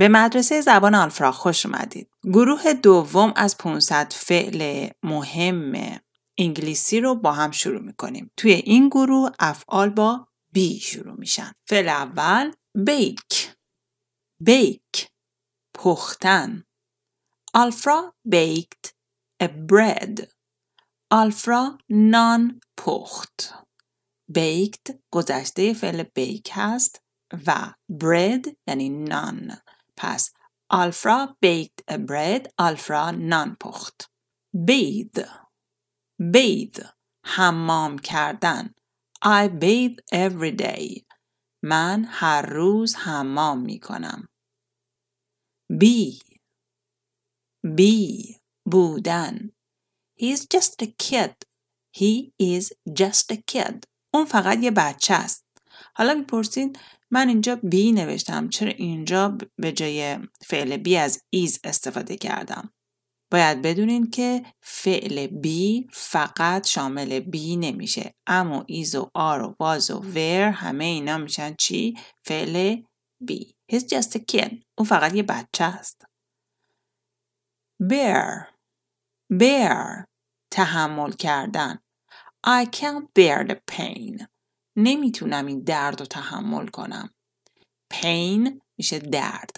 به مدرسه زبان آلفرا خوش اومدید. گروه دوم از 500 فعل مهم انگلیسی رو با هم شروع میکنیم. توی این گروه افعال با بی شروع میشن. فعل اول بیک بیک پختن آلفرا بیکت ا bread آلفرا نان پخت بیکت گذشته فعل بیک هست و برد یعنی نان پس alfra baked a bread alfra نان پخت bathe bathe حمام کردن I bathe every day من هر روز حمام می کنم be be بودن He is just a kid He is just a kid اون فقط یه بچه است حالا میپرسید من اینجا بی نوشتم چرا اینجا به جای فعل بی از ایز استفاده کردم باید بدونین که فعل بی فقط شامل بی نمیشه اما ایز و آر و واز و ور همه اینا میشن چی؟ فعل بی He's جست a kid او فقط یه بچه است. bear bear تحمل کردن I can't bear the pain نمیتونم این درد رو تحمل کنم پین میشه درد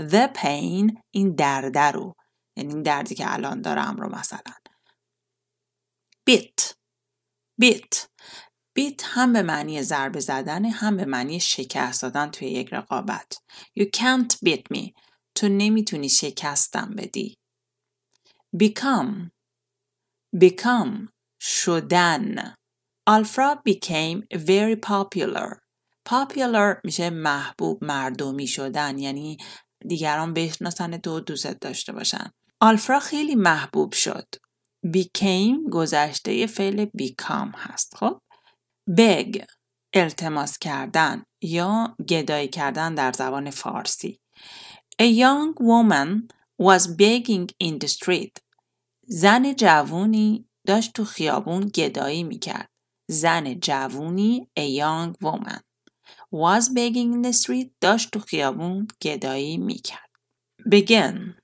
the pain این درد رو یعنی این دردی که الان دارم رو مثلا بیت بیت بیت هم به معنی ضربه زدن هم به معنی شکست دادن توی یک رقابت You can't beat me تو نمیتونی شکستم بدی Become Become شدن آلفرا became very popular. Popular میشه محبوب مردمی شدن یعنی دیگران بشناسن تو دوست داشته باشن. آلفرا خیلی محبوب شد. became گذشته فعل become هست خب. beg التماس کردن یا گدایی کردن در زبان فارسی. A young woman was begging in the street. زن جوونی داشت تو خیابون گدایی میکرد. زن جوونی a young woman was begging in the street داشت تو خیابون گدایی میکرد begin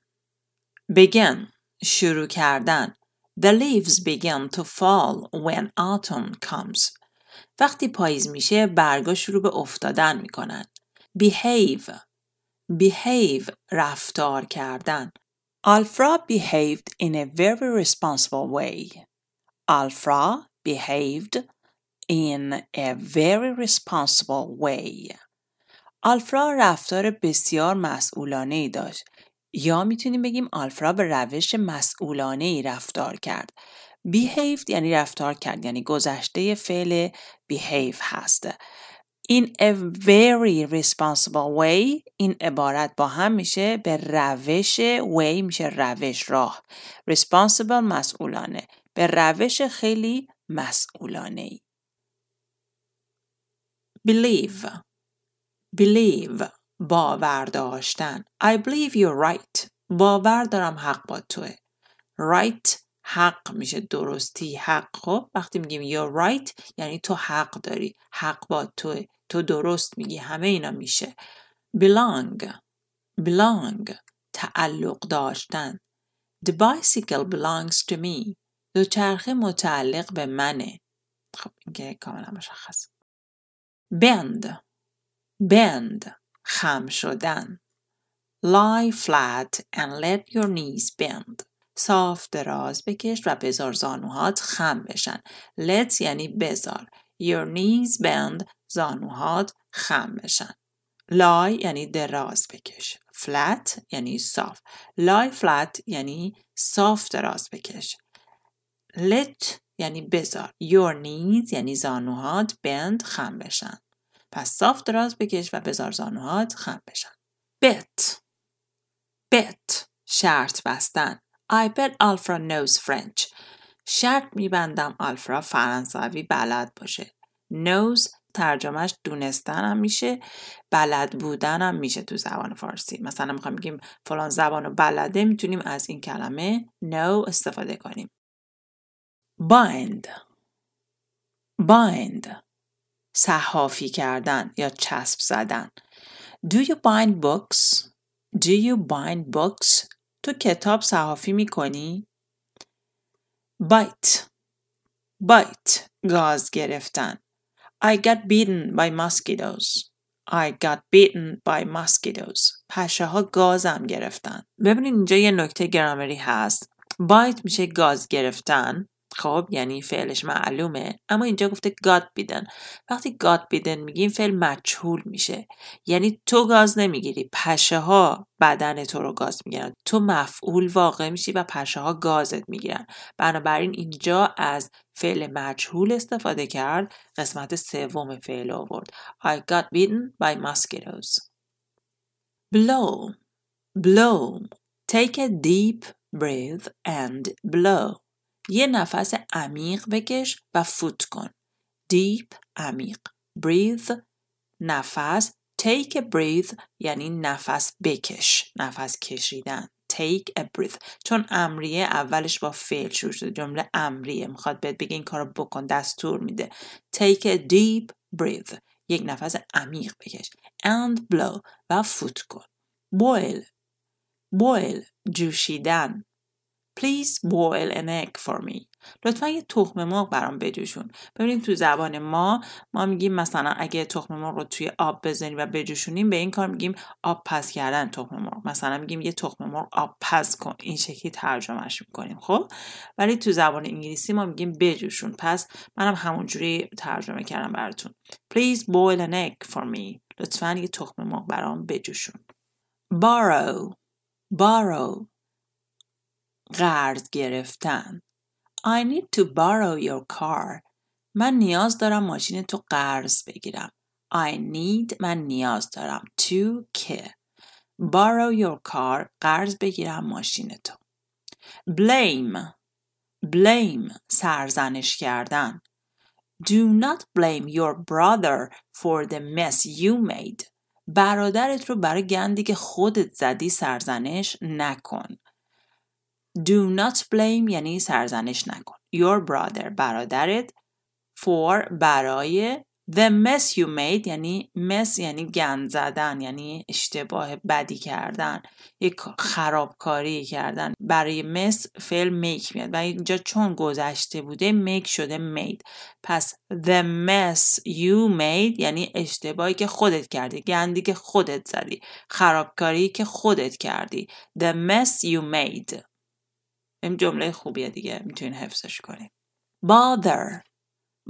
begin شروع کردن The leaves begin to fall when autumn comes. وقتی پاییز میشه برگا شروع به افتادن میکنن. Behave Behave رفتار کردن. Alfra behaved in a very responsible way. Alfra behaved in very responsible way. آلفرا رفتار بسیار مسئولانه ای داشت یا میتونیم بگیم آلفرا به روش مسئولانه ای رفتار کرد. behaved یعنی رفتار کرد یعنی گذشته فعل behave هست. In a very responsible way این عبارت با هم میشه به روش way میشه روش راه responsible مسئولانه به روش خیلی مسئولانه ای. believe believe باور داشتن I believe you're right باور دارم حق با توه right حق میشه درستی حق خب وقتی میگیم you're right یعنی تو حق داری حق با تو تو درست میگی همه اینا میشه belong belong تعلق داشتن the bicycle belongs to me دوچرخه متعلق به منه خب این کاملا مشخص بند بند خم شدن lie flat and let your knees bend صاف دراز بکش و بذار زانوهات خم بشن let یعنی بذار your knees bend زانوهات خم بشن lie یعنی دراز بکش flat یعنی صاف lie flat یعنی صاف دراز بکش let یعنی بذار your knees یعنی زانوهات bend خم بشن پس صاف دراز بکش و بذار زانوهات خم بشن bet bet شرط بستن I bet Alfra knows French شرط میبندم آلفرا فرانسوی بلد باشه knows ترجمهش دونستن هم میشه بلد بودن هم میشه تو زبان فارسی مثلا میخوایم بگیم فلان زبان و بلده میتونیم از این کلمه know استفاده کنیم bind bind صحافی کردن یا چسب زدن do you bind books do you bind books تو کتاب صحافی کنی؟ bite bite گاز گرفتن I got beaten by mosquitoes I got beaten by mosquitoes. پشه ها گازم گرفتن. ببینید اینجا یه نکته گرامری هست. Bite میشه گاز گرفتن. خب یعنی فعلش معلومه اما اینجا گفته گاد بیدن وقتی گاد بیدن میگیم فعل مجهول میشه یعنی تو گاز نمیگیری پشه ها بدن تو رو گاز میگیرن تو مفعول واقع میشی و پشه ها گازت میگیرن بنابراین اینجا از فعل مجهول استفاده کرد قسمت سوم فعل آورد I got beaten by mosquitoes blow blow take a deep breath and blow یه نفس عمیق بکش و فوت کن. دیپ عمیق. بریث نفس. take a breath یعنی نفس بکش. نفس کشیدن. take a breath چون امریه اولش با فعل شروع شده جمله امریه میخواد بهت بگه این کارو بکن دستور میده take a deep breath یک نفس عمیق بکش and blow و فوت کن boil boil جوشیدن Please boil an egg for me. لطفا یه تخم مرغ برام بجوشون. ببینیم تو زبان ما ما میگیم مثلا اگه تخم مرغ رو توی آب بزنیم و بجوشونیم به این کار میگیم آب پز کردن تخم مرغ. مثلا میگیم یه تخم مرغ آب پز کن. این شکلی ترجمهش میکنیم خب ولی تو زبان انگلیسی ما میگیم بجوشون. پس منم همونجوری ترجمه کردم براتون. Please boil an egg for me. لطفا یه تخم مرغ برام بجوشون. borrow borrow قرض گرفتن I need to borrow your car من نیاز دارم ماشین تو قرض بگیرم I need من نیاز دارم to که borrow your car قرض بگیرم ماشین تو blame blame سرزنش کردن Do not blame your brother for the mess you made برادرت رو برای گندی که خودت زدی سرزنش نکن Do not blame یعنی سرزنش نکن. Your brother برادرت for برای The mess you made یعنی mess یعنی گند زدن یعنی اشتباه بدی کردن یک خرابکاری کردن برای mess فعل make میاد و اینجا چون گذشته بوده make شده made پس the mess you made یعنی اشتباهی که خودت کردی گندی که خودت زدی خرابکاری که خودت کردی the mess you made این جمله خوبیه دیگه میتونین حفظش کنید bother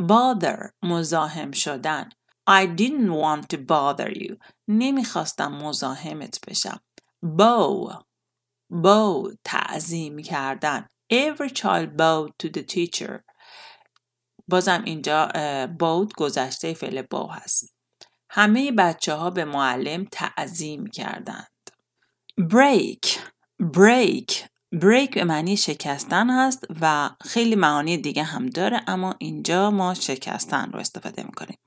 bother مزاحم شدن I didn't want to bother you نمیخواستم مزاحمت بشم bow bow تعظیم کردن every child bowed to the teacher بازم اینجا bowed گذشته فعل bow هست همه بچه ها به معلم تعظیم کردند break break break به معنی شکستن هست و خیلی معانی دیگه هم داره اما اینجا ما شکستن رو استفاده میکنیم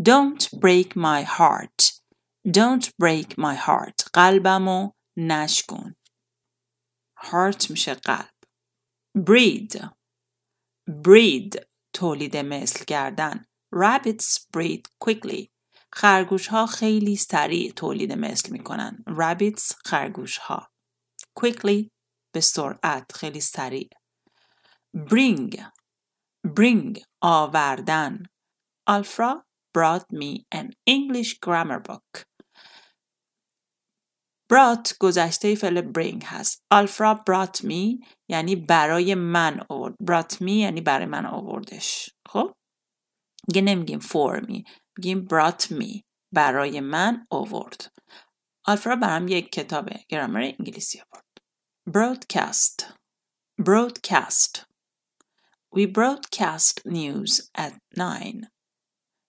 Don't break my heart Don't break my heart قلبمو نشکن heart میشه قلب breed breed تولید مثل کردن rabbits breed quickly خرگوش ها خیلی سریع تولید مثل میکنن rabbits خرگوش ها quickly به سرعت خیلی سریع bring bring آوردن Alfra brought me an English grammar book brought گذشته فعل bring هست Alfra brought me یعنی برای من آورد brought me یعنی برای من آوردش خب دیگه نمیگیم for me میگیم brought me برای من آورد آلفرا برام یک کتاب گرامر انگلیسی آورد broadcast broadcast we broadcast news at 9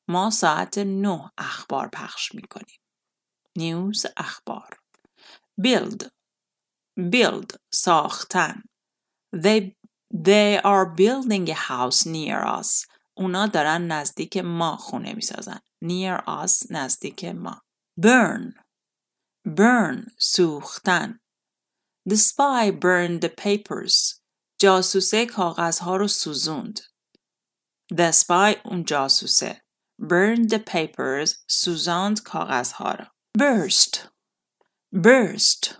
ما ساعت 9 اخبار پخش می کنیم news اخبار build build ساختن they they are building a house near us اونا دارن نزدیک ما خونه می سازن near us نزدیک ما burn burn سوختن The spy burned the papers. جاسوسه کاغذها رو سوزوند. The spy اون جاسوسه. Burned the papers. سوزاند کاغذها رو. Burst. Burst.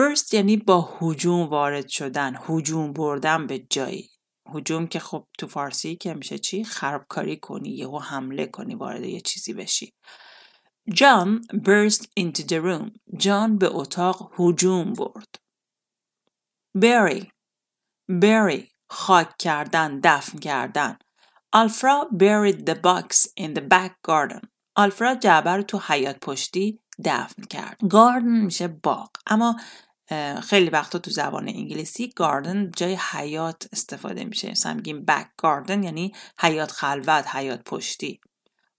Burst یعنی با هجوم وارد شدن. هجوم بردن به جایی. هجوم که خب تو فارسی که میشه چی؟ خرابکاری کنی. یهو حمله کنی. وارد یه چیزی بشی. John burst into the room. جان به اتاق هجوم برد. bury bury خاک کردن دفن کردن آلفرا buried the box in the back garden آلفرا جعبه رو تو حیات پشتی دفن کرد گاردن میشه باغ اما خیلی وقتا تو زبان انگلیسی گاردن جای حیات استفاده میشه مثلا میگیم بک گاردن یعنی حیات خلوت حیات پشتی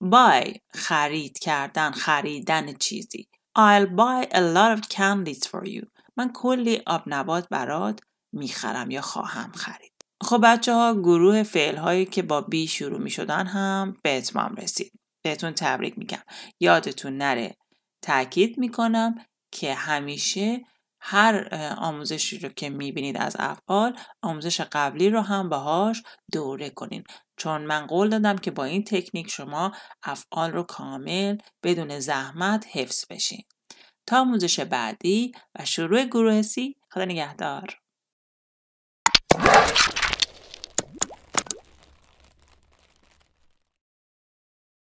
buy خرید کردن خریدن چیزی I'll buy a lot of candies for you من کلی آب نبات برات میخرم یا خواهم خرید خب بچه ها گروه فعل هایی که با بی شروع می شدن هم به اتمام رسید بهتون تبریک میگم یادتون نره تاکید میکنم که همیشه هر آموزشی رو که میبینید از افعال آموزش قبلی رو هم باهاش دوره کنین چون من قول دادم که با این تکنیک شما افعال رو کامل بدون زحمت حفظ بشین تا آموزش بعدی و شروع گروه سی خدا نگهدار